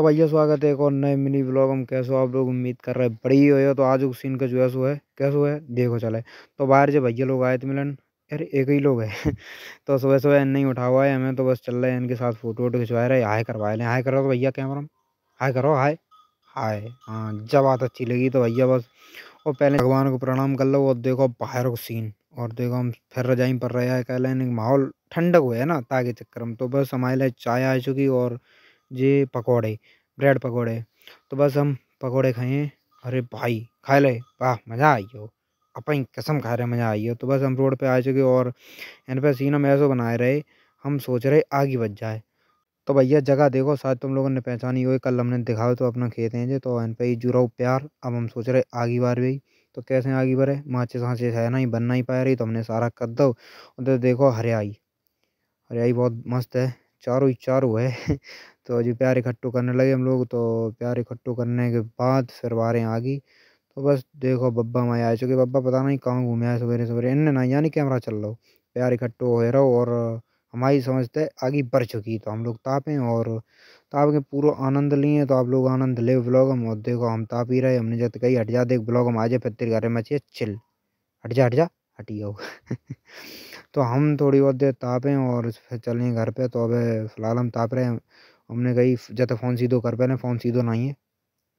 तो भैया स्वागत है एक और नए मिनी ब्लॉग हम कैसे हो आप लोग उम्मीद कर रहे हैं बड़ी हो तो आज उस सीन का जो है सो है कैसे है देखो चले तो बाहर जो भैया लोग आए थे मिलन यार एक ही लोग है तो सुबह सुबह नहीं उठा हुआ है हमें तो बस चल रहे हैं इनके साथ फोटो वोटो खिंचवा रहे हाय करवा लें हाय करो तो भैया कैमरा हाय करो हाय हाय हाँ जब बात अच्छी लगी तो भैया बस और पहले भगवान को प्रणाम कर लो और देखो बाहर को सीन और देखो हम फिर रजाई पर रहे हैं कह लें माहौल ठंडक हुआ है ना ताकि चक्कर में तो बस हमारे लिए चाय आ चुकी और ये पकौड़े ब्रेड पकौड़े तो बस हम पकौड़े खाए अरे भाई खा ले वाह मज़ा आई हो अपन कसम खा रहे मज़ा आई हो तो बस हम रोड पे आ चुके और इन पर सीन हम ऐसा बनाए रहे हम सोच रहे आग ही बच जाए तो भैया जगह देखो शायद तुम लोगों ने पहचानी हुई कल हमने दिखाओ तो अपना खेत हैं जो तो इन पर ही जुड़ाओ प्यार अब हम सोच रहे आगे बार भी तो कैसे आगे बढ़े माचे सांचे है ही बन नहीं पा रही तो हमने सारा कर दो उधर देखो हरियाई हरियाई बहुत मस्त है चारों ही चारों है तो जी प्यार इकट्ठो करने लगे हम लोग तो प्यार इकट्ठो करने के बाद फिर बारें आ गई तो बस देखो बब्बा हमारे आए चुके बब्बा पता नहीं कहाँ घूमे आए सवेरे सवेरे इन ना यानी कैमरा चल रहा प्यार इकट्ठो हो रहा हो और हमारी समझते आगे बढ़ चुकी तो हम लोग तापें और ताप के पूरा आनंद लिए तो आप लोग आनंद ले ब्लॉग हम और देखो हम ताप ही रहे हमने जब कही हट जा देख ब्लॉग हम आज फिर तेरे घर में चाहिए चिल हट जा हट जा हटी जाओ तो हम थोड़ी बहुत देर तापें और फिर चलें घर पे तो अब फिलहाल हम ताप रहे हैं हमने कही जब फ़ोन सीधो कर पहले फ़ोन सीधो ना ही है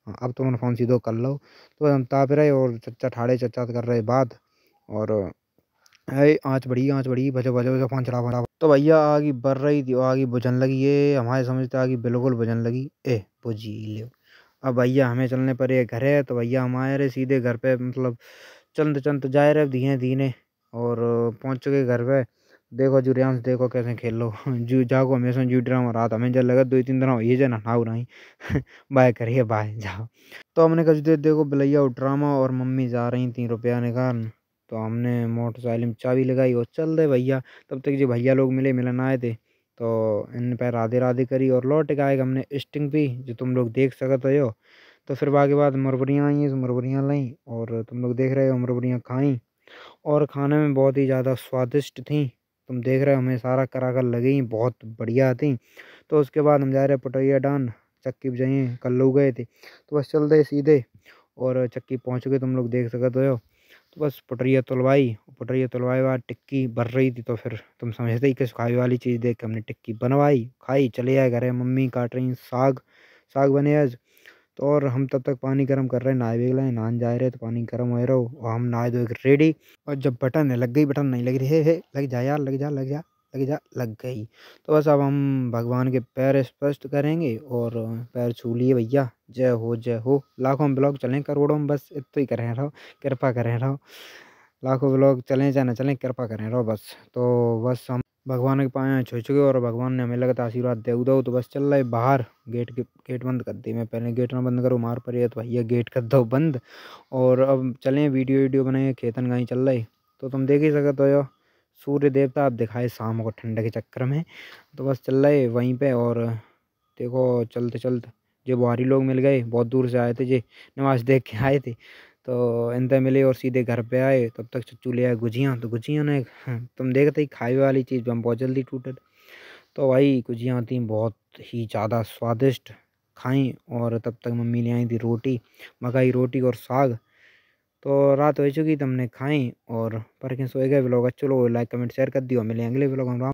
हाँ, अब तुमने तो फ़ोन सीधो कर लो तो हम ताप रहे और चच्चा ठाड़े चच्चा कर रहे बात और अरे आँच बढ़ी आँच बढ़ी बजो बजो बजो फोन चला बड़ा तो भैया आगे बढ़ रही थी आगे बुझन लगी ये हमारे समझते आगे बिल्कुल बुझन लगी ए बुझी ले अब भैया हमें चलने पर ये घर है तो भैया हम आए रहे सीधे घर पे मतलब चलते चंद जाए रहे धीरे धीरे और पहुँच चुके घर पे देखो जू रेम देखो कैसे खेलो जू जागो हमेशा जू ड्रामा रहा था हमें जब लगा दो तीन दिन ये जो नहाऊ रही बाय करिए बाय जाओ तो हमने कहा दे देखो भलैया ड्रामा और मम्मी जा रही थी रुपया निकाल तो हमने मोटरसाइकिल में चाबी लगाई और चल दे भैया तब तक जो भैया लोग मिले मिलन आए थे तो इन पर राधे राधे करी और लौट के आएगा हमने स्टिंग भी जो तुम लोग देख सकते हो तो फिर बाकी बाद मुरबरियाँ आई तो मुरबरियाँ लाई और तुम लोग देख रहे हो मुरबरियाँ खाई और खाने में बहुत ही ज़्यादा स्वादिष्ट थी तुम देख रहे हो हमें सारा कराकर लगे ही बहुत बढ़िया थी तो उसके बाद हम जा रहे पटोरिया डान चक्की जाइए कल लोग गए थे तो बस चल रहे सीधे और चक्की पहुँच गए तुम लोग देख सकते हो तो बस पटरिया तुलवाई पटरिया तुलवाई बाद टिक्की भर रही थी तो फिर तुम समझते ही किस खाई वाली चीज़ देख के हमने टिक्की बनवाई खाई चले आए घर मम्मी काट रही साग साग बने आज और हम तब तक पानी गर्म कर रहे हैं नहाए वेग लाए नहान जा रहे तो पानी गर्म हो हो और हम नहाए दो तो रेडी और जब बटन है लग गई बटन नहीं लग रही है लग जा यार लग जा लग जा लग जा लग गई तो बस अब हम भगवान के पैर स्पष्ट करेंगे और पैर छू लिए भैया जय हो जय हो लाखों ब्लॉग चलें करोड़ों बस इतना ही करें रहो कृपा करें रहो लाखों लोग चले जाने ना चलें कृपा करें रहो बस तो बस हम भगवान के पाए छो चुके और भगवान ने हमें लगता आशीर्वाद दे उदो तो बस चल रहा है बाहर गेट के गेट बंद कर दी मैं पहले गेट ना बंद करो मार पर तो भैया गेट कर दो बंद और अब चले वीडियो वीडियो बनाए खेतन गाई चल रही तो तुम देख ही सकते हो सूर्य देवता आप दिखाए शाम को ठंड के चक्कर में तो बस चल रहे वहीं पर और देखो चलते चलते जो बुहारी लोग मिल गए बहुत दूर से आए थे जे नमाज देख के आए थे तो इंदे मिले और सीधे घर पे आए तब तक चच्चू ले आए गुजियाँ तो गुजियाँ ने हाँ, तुम देखते ही खाए वाली चीज़ बम बहुत जल्दी टूटे तो भाई गुजियाँ थी बहुत ही ज़्यादा स्वादिष्ट खाई और तब तक मम्मी ले आई थी रोटी मकाई रोटी और साग तो रात हो चुकी तुमने खाई और पर सोए गए ब्लॉग अच्छे लोग लाइक कमेंट शेयर कर दियो मिले अगले ब्लॉग हम